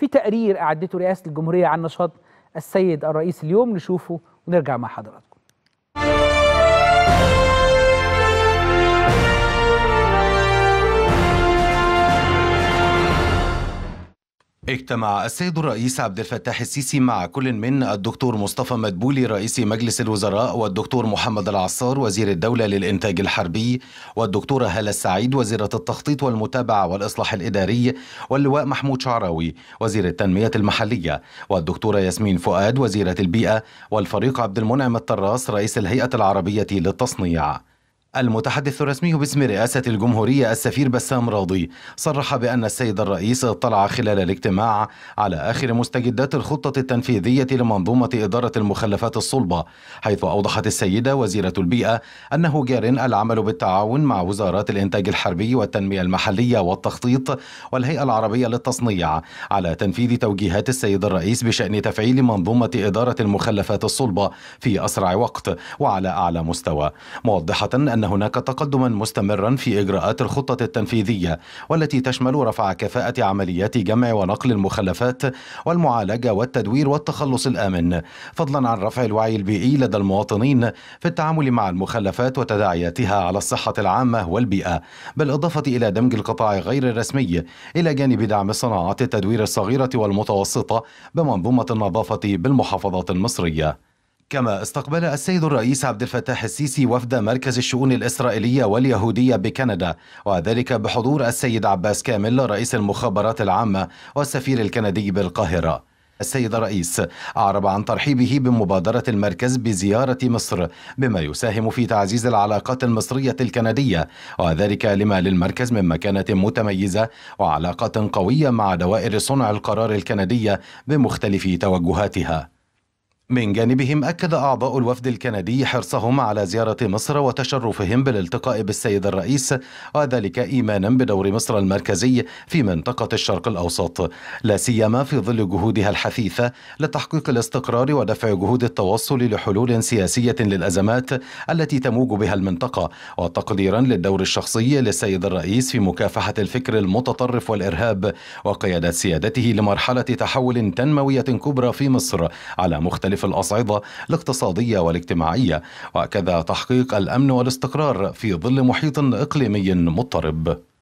في تقرير أعدته رئاسة الجمهورية عن نشاط السيد الرئيس اليوم نشوفه ونرجع مع حضراتكم اجتمع السيد الرئيس عبد الفتاح السيسي مع كل من الدكتور مصطفى مدبولي رئيس مجلس الوزراء والدكتور محمد العصار وزير الدولة للإنتاج الحربي والدكتورة هالة السعيد وزيرة التخطيط والمتابعة والإصلاح الإداري واللواء محمود شعراوي وزير التنمية المحلية والدكتورة ياسمين فؤاد وزيرة البيئة والفريق عبد المنعم الطراس رئيس الهيئة العربية للتصنيع المتحدث الرسمي باسم رئاسة الجمهورية السفير بسام راضي صرح بأن السيد الرئيس اطلع خلال الاجتماع على آخر مستجدات الخطة التنفيذية لمنظومة إدارة المخلفات الصلبة حيث أوضحت السيدة وزيرة البيئة أنه جار العمل بالتعاون مع وزارات الإنتاج الحربي والتنمية المحلية والتخطيط والهيئة العربية للتصنيع على تنفيذ توجيهات السيد الرئيس بشأن تفعيل منظومة إدارة المخلفات الصلبة في أسرع وقت وعلى أعلى مستوى موضحة أن أن هناك تقدما مستمرا في إجراءات الخطة التنفيذية والتي تشمل رفع كفاءة عمليات جمع ونقل المخلفات والمعالجة والتدوير والتخلص الآمن فضلا عن رفع الوعي البيئي لدى المواطنين في التعامل مع المخلفات وتداعياتها على الصحة العامة والبيئة بالإضافة إلى دمج القطاع غير الرسمي إلى جانب دعم صناعات التدوير الصغيرة والمتوسطة بمنظومة النظافة بالمحافظات المصرية كما استقبل السيد الرئيس عبد الفتاح السيسي وفد مركز الشؤون الإسرائيلية واليهودية بكندا وذلك بحضور السيد عباس كامل رئيس المخابرات العامة والسفير الكندي بالقاهرة السيد الرئيس أعرب عن ترحيبه بمبادرة المركز بزيارة مصر بما يساهم في تعزيز العلاقات المصرية الكندية وذلك لما للمركز من مكانة متميزة وعلاقات قوية مع دوائر صنع القرار الكندية بمختلف توجهاتها من جانبهم أكد أعضاء الوفد الكندي حرصهم على زيارة مصر وتشرفهم بالالتقاء بالسيد الرئيس وذلك إيمانا بدور مصر المركزي في منطقة الشرق الأوسط لا سيما في ظل جهودها الحثيثة لتحقيق الاستقرار ودفع جهود التوصل لحلول سياسية للأزمات التي تموج بها المنطقة وتقديرا للدور الشخصي للسيد الرئيس في مكافحة الفكر المتطرف والإرهاب وقيادة سيادته لمرحلة تحول تنموية كبرى في مصر على مختلف في الأصعدة الاقتصادية والاجتماعية وكذا تحقيق الأمن والاستقرار في ظل محيط إقليمي مضطرب